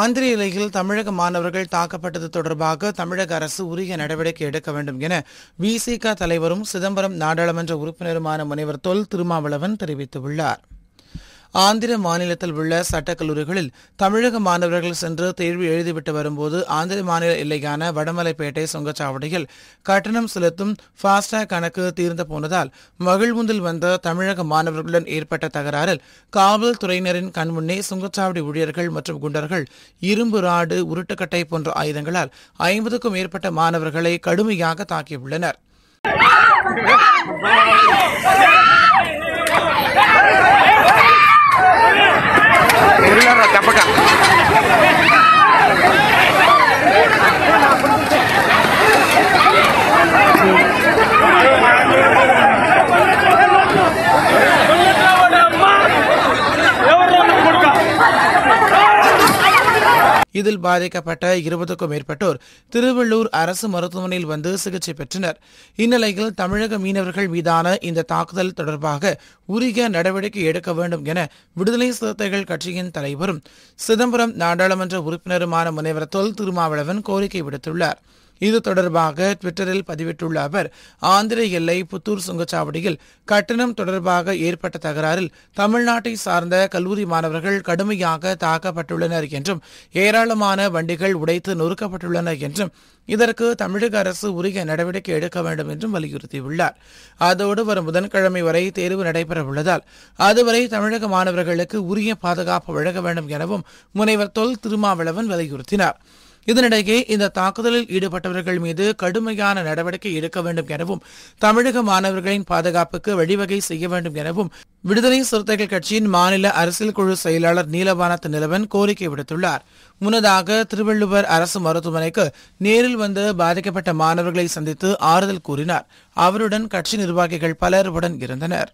ஆந்திர இலையில் தமிழக மாணவர்கள் தாக்கப்பட்டது தொடர்பாக தமிழக அரசு உரிய நடவடிக்கை எடுக்க வேண்டும் என விசிக தலைவரும் சிதம்பரம் நாடாளுமன்ற உறுப்பினருமான முனைவர் தொல் திருமாவளவன் தெரிவித்துள்ளார் ஆந்திர மாநிலத்தில் உள்ள சட்டக்கல்லூரிகளில் தமிழக மாணவர்கள் சென்று தேர்வு எழுதிவிட்டு வரும்போது ஆந்திர மாநில எல்லையான வடமலைப்பேட்டை சுங்கச்சாவடியில் கட்டணம் செலுத்தும் ஃபாஸ்டாக் கணக்கு தீர்ந்து போனதால் மகிழ்முந்தில் வந்த தமிழக மாணவர்களுடன் ஏற்பட்ட தகராறில் காவல்துறையினரின் கண்முன்னே சுங்கச்சாவடி ஊழியர்கள் மற்றும் குண்டர்கள் இரும்பு ராடு உருட்டுக்கட்டை போன்ற ஆயுதங்களால் ஐம்பதுக்கும் மேற்பட்ட மாணவர்களை கடுமையாக தாக்கியுள்ளனர் இதில் பாதிக்கப்பட்ட இருபதுக்கும் மேற்பட்டோர் திருவள்ளூர் அரசு மருத்துவமனையில் வந்து சிகிச்சை பெற்றனர் இந்நிலையில் தமிழக மீனவர்கள் மீதான இந்த தாக்குதல் தொடர்பாக உரிய நடவடிக்கை எடுக்க வேண்டும் என விடுதலை சிறுத்தைகள் கட்சியின் தலைவரும் சிதம்பரம் நாடாளுமன்ற உறுப்பினருமான முனைவர் தொல் திருமாவளவன் கோரிக்கை விடுத்துள்ளார் இது தொடர்பாக ட்விட்டரில் பதிவிட்டுள்ள அவர் ஆந்திர எல்லை புத்தூர் சுங்கச்சாவடியில் கட்டணம் தொடர்பாக ஏற்பட்ட தகராறில் தமிழ்நாட்டை சார்ந்த கல்லூரி மாணவர்கள் கடுமையாக தாக்கப்பட்டுள்ளனர் என்றும் ஏராளமான வண்டிகள் உடைத்து நொறுக்கப்பட்டுள்ளனர் என்றும் இதற்கு தமிழக அரசு உரிய நடவடிக்கை எடுக்க வேண்டும் என்றும் வலியுறுத்தியுள்ளார் அதோடு வரும் புதன்கிழமை வரை தேர்வு நடைபெற உள்ளதால் அதுவரை தமிழக மாணவர்களுக்கு உரிய பாதுகாப்பு வழங்க வேண்டும் எனவும் முனைவர் தொல் திருமாவளவன் வலியுறுத்தினார் இதனிடையே இந்த தாக்குதலில் ஈடுபட்டவர்கள் மீது கடுமையான நடவடிக்கை எடுக்க வேண்டும் எனவும் தமிழக மாணவர்களின் பாதுகாப்புக்கு வழிவகை செய்ய வேண்டும் எனவும் விடுதலை சிறுத்தைகள் கட்சியின் மாநில அரசியல் குழு செயலாளர் நீலவானத் நிலவன் கோரிக்கை விடுத்துள்ளார் முன்னதாக திருவள்ளுவர் அரசு மருத்துவமனைக்கு நேரில் வந்து பாதிக்கப்பட்ட மாணவர்களை சந்தித்து ஆறுதல் கூறினார் அவருடன் கட்சி நிர்வாகிகள் பலருடன் இருந்தனர்